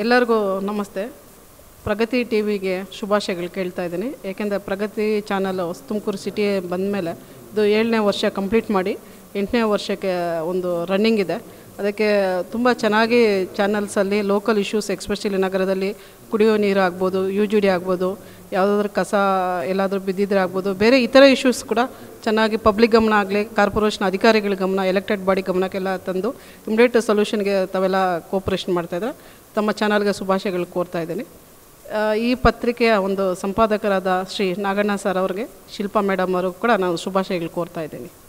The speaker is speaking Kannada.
ಎಲ್ಲರಿಗೂ ನಮಸ್ತೆ ಪ್ರಗತಿ ಟಿ ವಿಗೆ ಶುಭಾಶಯಗಳು ಕೇಳ್ತಾ ಇದ್ದೀನಿ ಏಕೆಂದರೆ ಪ್ರಗತಿ ಚಾನಲ್ ತುಮಕೂರು ಸಿಟಿ ಬಂದಮೇಲೆ ಇದು ಏಳನೇ ವರ್ಷ ಕಂಪ್ಲೀಟ್ ಮಾಡಿ ಎಂಟನೇ ವರ್ಷಕ್ಕೆ ಒಂದು ರನ್ನಿಂಗ್ ಇದೆ ಅದಕ್ಕೆ ತುಂಬ ಚೆನ್ನಾಗಿ ಚಾನಲ್ಸಲ್ಲಿ ಲೋಕಲ್ ಇಶ್ಯೂಸ್ ಎಕ್ಸ್ಪೆಷಲಿ ನಗರದಲ್ಲಿ ಕುಡಿಯೋ ನೀರು ಆಗ್ಬೋದು ಯು ಜಿ ಡಿ ಆಗ್ಬೋದು ಯಾವುದಾದ್ರೂ ಕಸ ಎಲ್ಲಾದರೂ ಬಿದ್ದಿದ್ರೆ ಆಗ್ಬೋದು ಬೇರೆ ಇತರ ಇಶ್ಯೂಸ್ ಕೂಡ ಚೆನ್ನಾಗಿ ಪಬ್ಲಿಕ್ ಗಮನ ಆಗಲಿ ಕಾರ್ಪೊರೇಷನ್ ಅಧಿಕಾರಿಗಳ ಗಮನ ಎಲೆಕ್ಟೆಡ್ ಬಾಡಿ ಗಮನಕ್ಕೆಲ್ಲ ತಂದು ಇಮ್ಡಿಯೇಟ್ ಸೊಲ್ಯೂಷನ್ಗೆ ತಾವೆಲ್ಲ ಕೋಪ್ರೇಷನ್ ಮಾಡ್ತಾಯಿದ್ರೆ ತಮ್ಮ ಚಾನಲ್ಗೆ ಶುಭಾಶಯಗಳು ಕೋರ್ತಾ ಇದ್ದೀನಿ ಈ ಪತ್ರಿಕೆಯ ಒಂದು ಸಂಪಾದಕರಾದ ಶ್ರೀ ನಾಗಣ್ಣ ಸರ್ ಅವ್ರಿಗೆ ಶಿಲ್ಪಾ ಮೇಡಮ್ ಅವರು ಕೂಡ ನಾನು ಶುಭಾಶಯಗಳು ಕೋರ್ತಾ ಇದ್ದೀನಿ